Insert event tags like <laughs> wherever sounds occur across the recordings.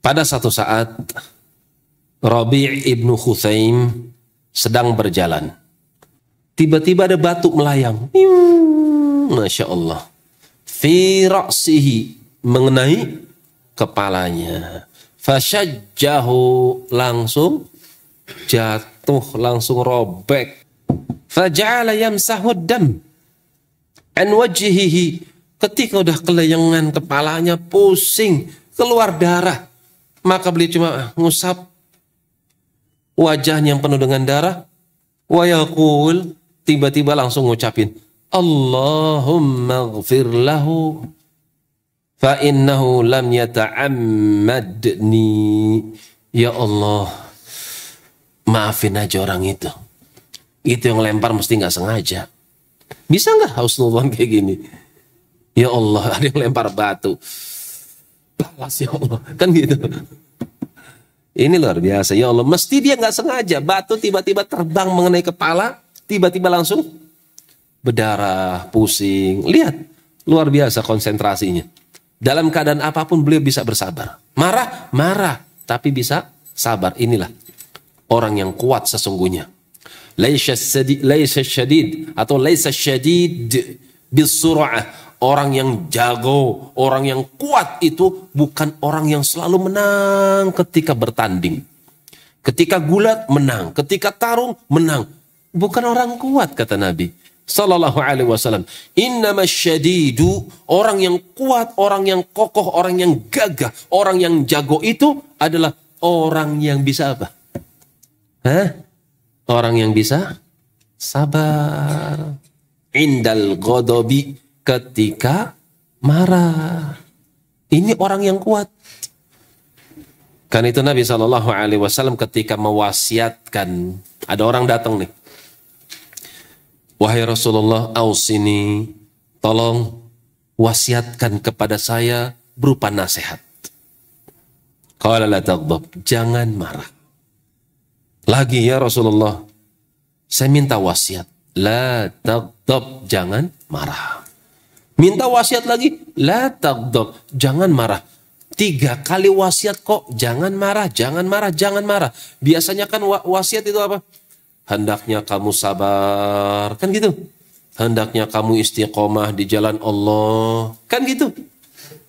Pada satu saat Rabi' ibnu Khuzaim sedang berjalan. Tiba-tiba ada batu melayang. Masya Allah. Firaksihi mengenai kepalanya. Fasyajjahu langsung jatuh, langsung robek. Faja'ala yamsahu dam an wajihihi. Ketika udah kelayangan kepalanya pusing, keluar darah maka beliau cuma ngusap wajahnya yang penuh dengan darah. Wa yaqul, tiba-tiba langsung ngucapin, Allahumma ghafir lahu fa innahu lam yata'ammadni. Ya Allah, maafin aja orang itu. Itu yang lempar mesti nggak sengaja. Bisa nggak nubang kayak gini? Ya Allah, <laughs> ada yang lempar batu balas ya Allah. Kan gitu. Ini luar biasa. Ya Allah, mesti dia nggak sengaja. Batu tiba-tiba terbang mengenai kepala, tiba-tiba langsung berdarah, pusing. Lihat, luar biasa konsentrasinya. Dalam keadaan apapun beliau bisa bersabar. Marah, marah. Tapi bisa sabar. Inilah orang yang kuat sesungguhnya. Laisa syadid atau laisa syadid surah Orang yang jago, orang yang kuat itu bukan orang yang selalu menang ketika bertanding. Ketika gulat, menang. Ketika tarung, menang. Bukan orang kuat, kata Nabi. Sallallahu alaihi wasallam. Innamasyadidu, orang yang kuat, orang yang kokoh, orang yang gagah, orang yang jago itu adalah orang yang bisa apa? Hah? Orang yang bisa sabar. Indal godobi ketika marah. Ini orang yang kuat. Kan itu Nabi Shallallahu Alaihi Wasallam ketika mewasiatkan ada orang datang nih, wahai Rasulullah, ausini, tolong wasiatkan kepada saya berupa nasihat. Qala jangan marah. Lagi ya Rasulullah, saya minta wasiat. La jangan marah. Minta wasiat lagi, la dok, jangan marah. Tiga kali wasiat kok, jangan marah, jangan marah, jangan marah. Biasanya kan wasiat itu apa? Hendaknya kamu sabar, kan gitu. Hendaknya kamu istiqomah di jalan Allah, kan gitu.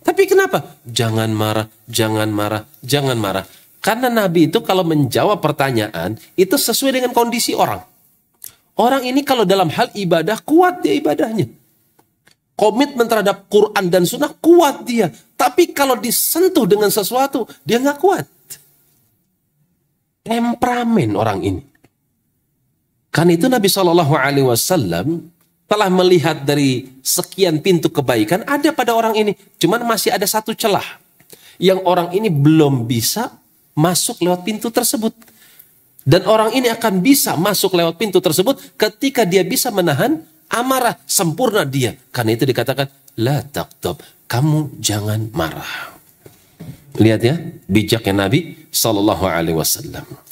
Tapi kenapa? Jangan marah, jangan marah, jangan marah. Karena Nabi itu kalau menjawab pertanyaan, itu sesuai dengan kondisi orang. Orang ini kalau dalam hal ibadah, kuat dia ibadahnya komitmen terhadap Quran dan Sunnah kuat dia. Tapi kalau disentuh dengan sesuatu, dia nggak kuat. Temperamen orang ini. Kan itu Nabi Shallallahu Alaihi Wasallam telah melihat dari sekian pintu kebaikan ada pada orang ini. Cuman masih ada satu celah yang orang ini belum bisa masuk lewat pintu tersebut. Dan orang ini akan bisa masuk lewat pintu tersebut ketika dia bisa menahan amarah sempurna dia. Karena itu dikatakan, la taktob, kamu jangan marah. Lihat ya, bijaknya Nabi Sallallahu Alaihi Wasallam.